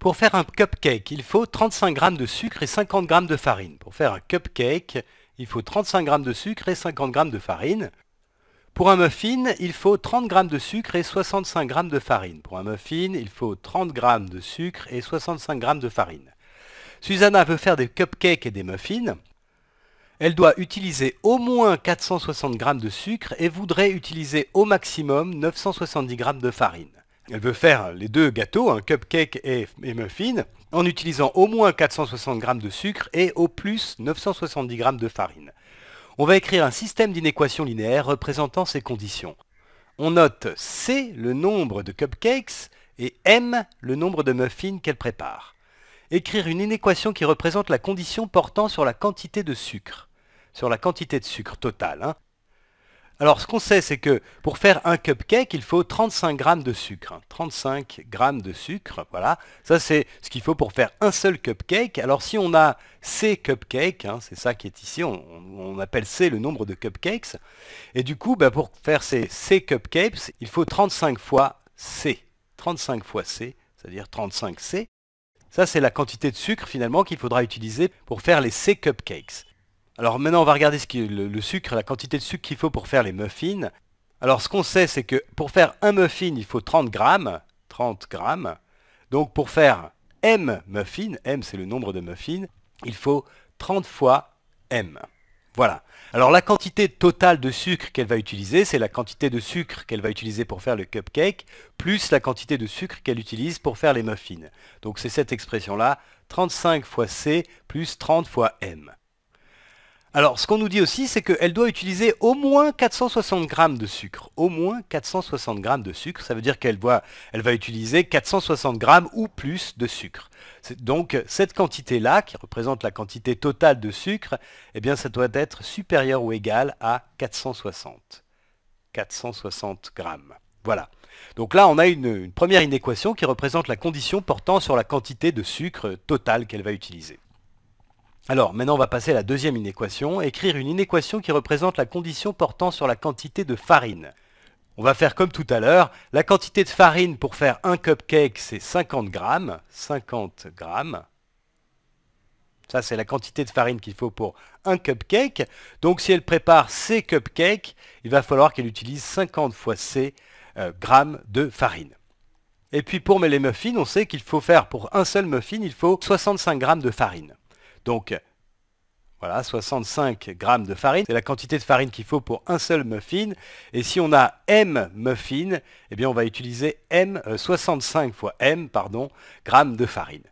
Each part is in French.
Pour faire un cupcake, il faut 35 g de sucre et 50 g de farine. Pour faire un cupcake, il faut 35 g de sucre et 50 g de farine. Pour un muffin, il faut 30 g de sucre et 65 g de farine. Pour un muffin, il faut 30 g de sucre et 65 g de farine. Susanna veut faire des cupcakes et des muffins. Elle doit utiliser au moins 460 g de sucre et voudrait utiliser au maximum 970 g de farine elle veut faire les deux gâteaux, un cupcake et, et, muffin, en utilisant au moins 460 g de sucre et au plus 970 g de farine. On va écrire un système d'inéquations linéaires représentant ces conditions. On note C le nombre de cupcakes et M le nombre de muffins qu'elle prépare. Écrire une inéquation qui représente la condition portant sur la quantité de sucre, sur la quantité de sucre totale. Hein. Alors, ce qu'on sait, c'est que pour faire un cupcake, il faut 35 g de sucre. 35 hein. g de sucre, voilà. Ça, c'est ce qu'il faut pour faire un seul cupcake. Alors, si on a C cupcakes, hein, c'est ça qui est ici, on, appelle C le nombre de cupcakes. Et du coup, bah, pour faire ces C cupcakes, il faut 35 fois C. 35 fois C, c'est-à-dire 35 C. Ça, c'est la quantité de sucre, finalement, qu'il faudra utiliser pour faire les C cupcakes. Alors maintenant, on va regarder ce qui est le, sucre, la quantité de sucre qu'il faut pour faire les muffins. Alors ce qu'on sait, c'est que pour faire un muffin, il faut 30 grammes. 30 grammes. Donc pour faire M muffins, M c'est le nombre de muffins, il faut 30 fois M. Voilà. Alors la quantité totale de sucre qu'elle va utiliser, c'est la quantité de sucre qu'elle va utiliser pour faire le cupcake, plus la quantité de sucre qu'elle utilise pour faire les muffins. Donc c'est cette expression-là, 35 fois C plus 30 fois M. Alors, ce qu'on nous dit aussi, c'est qu'elle doit utiliser au moins 460 g de sucre. Au moins 460 g de sucre, ça veut dire qu'elle va utiliser 460 g ou plus de sucre. Donc, cette quantité-là, qui représente la quantité totale de sucre, eh bien, ça doit être supérieur ou égal à 460. 460 g. Voilà. Donc là, on a une, une première inéquation qui représente la condition portant sur la quantité de sucre totale qu'elle va utiliser. Alors, maintenant, on va passer à la deuxième inéquation, écrire une inéquation qui représente la condition portant sur la quantité de farine. On va faire comme tout à l'heure, la quantité de farine pour faire un cupcake, c'est 50 grammes. 50 grammes. Ça, c'est la quantité de farine qu'il faut pour un cupcake. Donc, si elle prépare ses cupcakes, il va falloir qu'elle utilise 50 fois C euh, grammes de farine. Et puis, pour les muffins, on sait qu'il faut faire, pour un seul muffin, il faut 65 grammes de farine. Donc, voilà, 65 grammes de farine, c'est la quantité de farine qu'il faut pour un seul muffin. Et si on a M muffin, eh bien on va utiliser M, 65 euh, fois M, pardon, grammes de farine.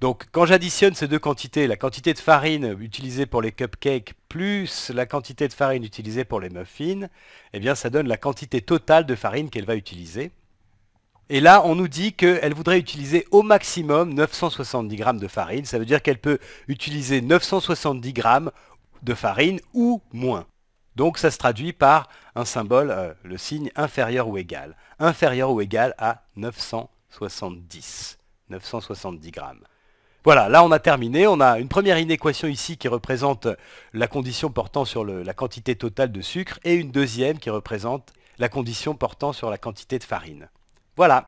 Donc quand j'additionne ces deux quantités, la quantité de farine utilisée pour les cupcakes plus la quantité de farine utilisée pour les muffins, eh bien ça donne la quantité totale de farine qu'elle va utiliser. Et là, on nous dit qu'elle voudrait utiliser au maximum 970 grammes de farine. Ça veut dire qu'elle peut utiliser 970 g de farine ou moins. Donc ça se traduit par un symbole, euh, le signe inférieur ou égal. Inférieur ou égal à 970. 970 grammes. Voilà, là on a terminé. On a une première inéquation ici qui représente la condition portant sur la quantité totale de sucre et une deuxième qui représente la condition portant sur la quantité de farine. Voilà.